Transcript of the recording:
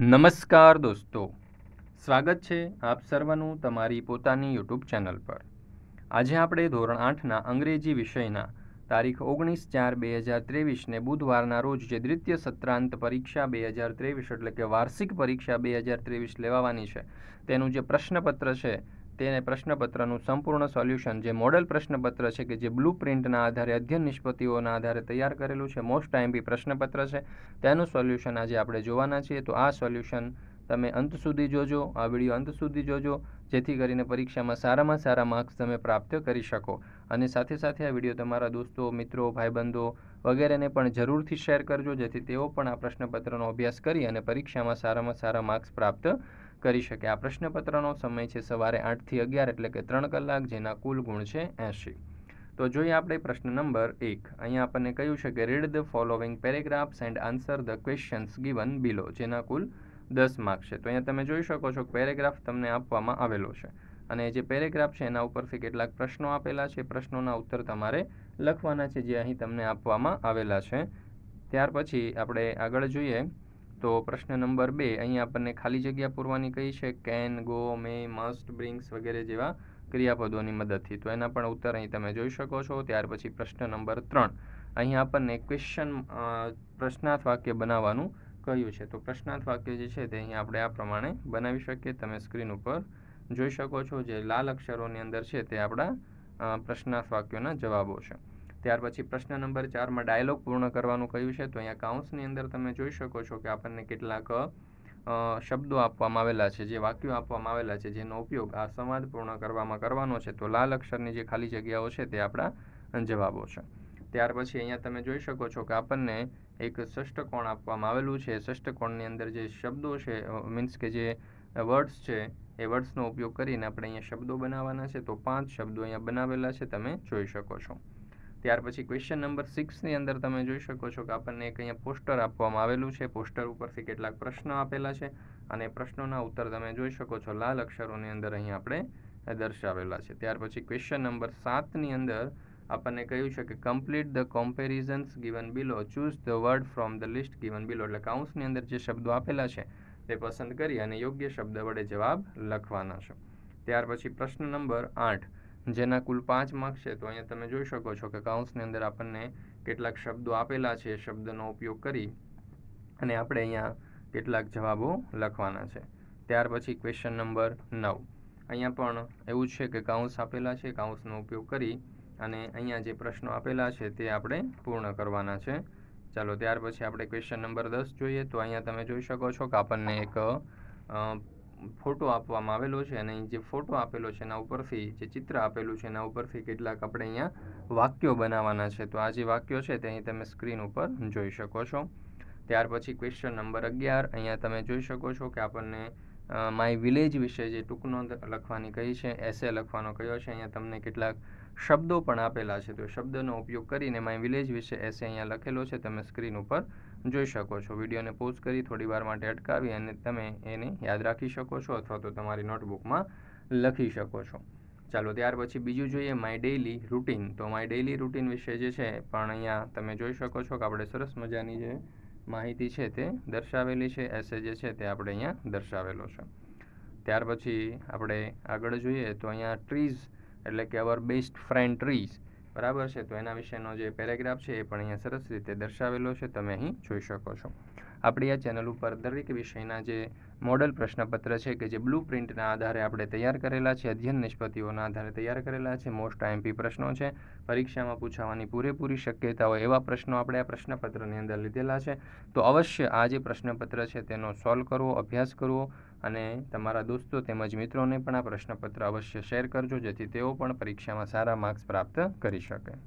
નમસ્કાર દોસ્તો સ્વાગત છે આપ સર્વનું તમારી પોતાની યુટ્યુબ ચેનલ પર આજે આપણે ધોરણ આઠના અંગ્રેજી વિષયના તારીખ ઓગણીસ ચાર બે હજાર ત્રેવીસને બુધવારના રોજ જે દ્વિતીય સત્રાંત પરીક્ષા બે હજાર ત્રેવીસ એટલે કે વાર્ષિક પરીક્ષા બે હજાર ત્રેવીસ લેવાની છે તેનું જે પ્રશ્નપત્ર છે તેને પ્રશ્નપત્રનું સંપૂર્ણ સોલ્યુશન જે મોડેલ પ્રશ્નપત્ર છે કે જે બ્લુ પ્રિન્ટના આધારે અધ્યયન નિષ્પત્તિઓના આધારે તૈયાર કરેલું છે મોસ્ટ ટાઈમ બી પ્રશ્નપત્ર છે તેનું સોલ્યુશન આજે આપણે જોવાના છીએ તો આ સોલ્યુશન તમે અંત સુધી જોજો આ વિડીયો અંત સુધી જોજો જેથી કરીને પરીક્ષામાં સારામાં સારા માર્ક્સ તમે પ્રાપ્ત કરી શકો અને સાથે સાથે આ વિડીયો તમારા દોસ્તો મિત્રો ભાઈબંધો વગેરેને પણ જરૂરથી શેર કરજો જેથી તેઓ પણ આ પ્રશ્નપત્રનો અભ્યાસ કરી અને પરીક્ષામાં સારામાં સારા માર્ક્સ પ્રાપ્ત કરી શકે આ પ્રશ્નપત્રનો સમય છે સવારે આઠથી અગિયાર એટલે કે ત્રણ કલાક જેના કુલ ગુણ છે એંશી તો જોઈએ આપણે પ્રશ્ન નંબર એક અહીંયા આપણને કહ્યું છે કે read the following paragraphs and answer the questions given below જેના કુલ દસ માર્ક છે તો અહીંયા તમે જોઈ શકો છો પેરેગ્રાફ તમને આપવામાં આવેલો છે અને જે પેરેગ્રાફ છે એના ઉપરથી કેટલાક પ્રશ્નો આપેલા છે પ્રશ્નોના ઉત્તર તમારે લખવાના છે જે અહીં તમને આપવામાં આવેલા છે ત્યાર પછી આપણે આગળ જોઈએ તો પ્રશ્ન નંબર બે અહીં આપણને ખાલી જગ્યા પૂરવાની કહી છે can go may must brings વગેરે જેવા ક્રિયાપદોની મદદથી તો એના પણ ઉત્તર અહીં તમે જોઈ શકો છો ત્યાર પછી પ્રશ્ન નંબર ત્રણ અહીં આપણને ક્વેશ્ચન પ્રશ્નાર્થ વાક્ય બનાવવાનું કહ્યું છે તો પ્રશ્નાર્થ વાક્ય જે છે તે અહીં આપણે આ પ્રમાણે બનાવી શકીએ તમે સ્ક્રીન ઉપર જોઈ શકો છો જે લાલ અક્ષરોની અંદર છે તે આપણા પ્રશ્નાર્થ વાક્યોના જવાબો છે ત્યાર પછી પ્રશ્ન નંબર ચારમાં ડાયલોગ પૂર્ણ કરવાનું કહ્યું છે તો અહીંયા કાઉન્સની અંદર તમે જોઈ શકો છો કે આપણને કેટલાક શબ્દો આપવામાં આવેલા છે જે વાક્યો આપવામાં આવેલા છે જેનો ઉપયોગ આ સંવાદ પૂર્ણ કરવામાં કરવાનો છે તો લાલ અક્ષરની જે ખાલી જગ્યાઓ છે તે આપણા જવાબો છે ત્યાર પછી અહીંયા તમે જોઈ શકો છો કે આપણને એક ષષ્ટકોણ આપવામાં આવેલું છે ષષ્ટકોણની અંદર જે શબ્દો છે મીન્સ કે જે વર્ડ્સ છે એ વર્ડ્સનો ઉપયોગ કરીને આપણે અહીંયા શબ્દો બનાવવાના છે તો પાંચ શબ્દો અહીંયા બનાવેલા છે તમે જોઈ શકો છો ત્યાર પછી ક્વેશ્ચન નંબર સિક્સની અંદર તમે જોઈ શકો છો કે આપણને એક અહીંયા પોસ્ટર આપવામાં આવેલું છે પોસ્ટર ઉપરથી કેટલાક પ્રશ્નો આપેલા છે અને પ્રશ્નોના ઉત્તર તમે જોઈ શકો છો લાલ અક્ષરોની અંદર અહીં આપણે દર્શાવેલા છે ત્યાર પછી ક્વેશ્ચન નંબર સાતની અંદર આપણને કહ્યું છે કે complete the comparisons given below choose the word from the list given below એટલે કાઉન્સની અંદર જે શબ્દો આપેલા છે તે પસંદ કરી અને યોગ્ય શબ્દ વડે જવાબ લખવાના છે ત્યાર પછી પ્રશ્ન નંબર આઠ જેના કુલ પાંચ માર્ક્સ છે તો અહીંયા તમે જોઈ શકો છો કે કાઉન્સની અંદર આપણને કેટલાક શબ્દો આપેલા છે શબ્દનો ઉપયોગ કરી અને આપણે અહીંયા કેટલાક જવાબો લખવાના છે ત્યાર પછી ક્વેશ્ચન નંબર નવ અહીંયા પણ એવું છે કે કાઉન્સ આપેલા છે કાઉન્સનો ઉપયોગ કરી અને અહીંયા જે પ્રશ્નો આપેલા છે તે આપણે પૂર્ણ કરવાના છે ચાલો ત્યાર પછી આપણે ક્વેશ્ચન નંબર દસ જોઈએ તો અહીંયા તમે જોઈ શકો છો કે આપણને એક ફોટો આપવામાં આવેલો છે અને જે ફોટો આપેલો છે એના ઉપરથી જે ચિત્ર આપેલું છે એના ઉપરથી કેટલાક આપણે અહીંયા વાક્યો બનાવવાના છે તો આ જે વાક્યો છે તે અહીં તમે સ્ક્રીન ઉપર જોઈ શકો છો ત્યાર પછી ક્વેશ્ચન નંબર અગિયાર અહીંયા તમે જોઈ શકો છો કે આપણને માય વિલેજ વિશે જે ટૂંકનો લખવાની કહી છે એસે લખવાનો કયો છે અહીંયા તમને કેટલાક શબ્દો પણ આપેલા છે તો શબ્દનો ઉપયોગ કરીને માય વિલેજ વિશે એસે અહીંયા લખેલો છે તમે સ્ક્રીન ઉપર જોઈ શકો છો વિડીયોને પોઝ કરી થોડી વાર માટે અટકાવી અને તમે એને યાદ રાખી શકો છો અથવા તો તમારી નોટબુકમાં લખી શકો છો ચાલો ત્યાર પછી બીજું જોઈએ માય ડેઈલી રૂટીન તો માય ડેઇલી રૂટીન વિશે જે છે પણ અહીંયા તમે જોઈ શકો છો કે આપણે સરસ મજાની જે માહિતી છે તે દર્શાવેલી છે એસએજે છે તે આપણે અહીંયા દર્શાવેલો છે ત્યાર પછી આપણે આગળ જોઈએ તો અહીંયા ટ્રીઝ એટલે કે અવર બેસ્ટ ફ્રેન્ડ ટ્રીઝ બરાબર છે તો એના વિશેનો જે પેરેગ્રાફ છે એ પણ અહીંયા સરસ રીતે દર્શાવેલો છે તમે અહીં જોઈ શકો છો આપણી આ ચેનલ ઉપર દરેક વિષયના જે મોડલ પ્રશ્નપત્ર છે કે જે બ્લુ પ્રિન્ટના આધારે આપણે તૈયાર કરેલા છે અધ્યયન નિષ્પતિઓના આધારે તૈયાર કરેલા છે મોસ્ટ આઈએમપી પ્રશ્નો છે પરીક્ષામાં પૂછાવાની પૂરેપૂરી શક્યતા હોય એવા પ્રશ્નો આપણે આ પ્રશ્નપત્રની અંદર લીધેલા છે તો અવશ્ય આ જે પ્રશ્નપત્ર છે તેનો સોલ્વ કરવો અભ્યાસ કરવો અને તમારા દોસ્તો તેમજ મિત્રોને પણ આ પ્રશ્નપત્ર અવશ્ય શેર કરજો જેથી તેઓ પણ પરીક્ષામાં સારા માર્ક્સ પ્રાપ્ત કરી શકે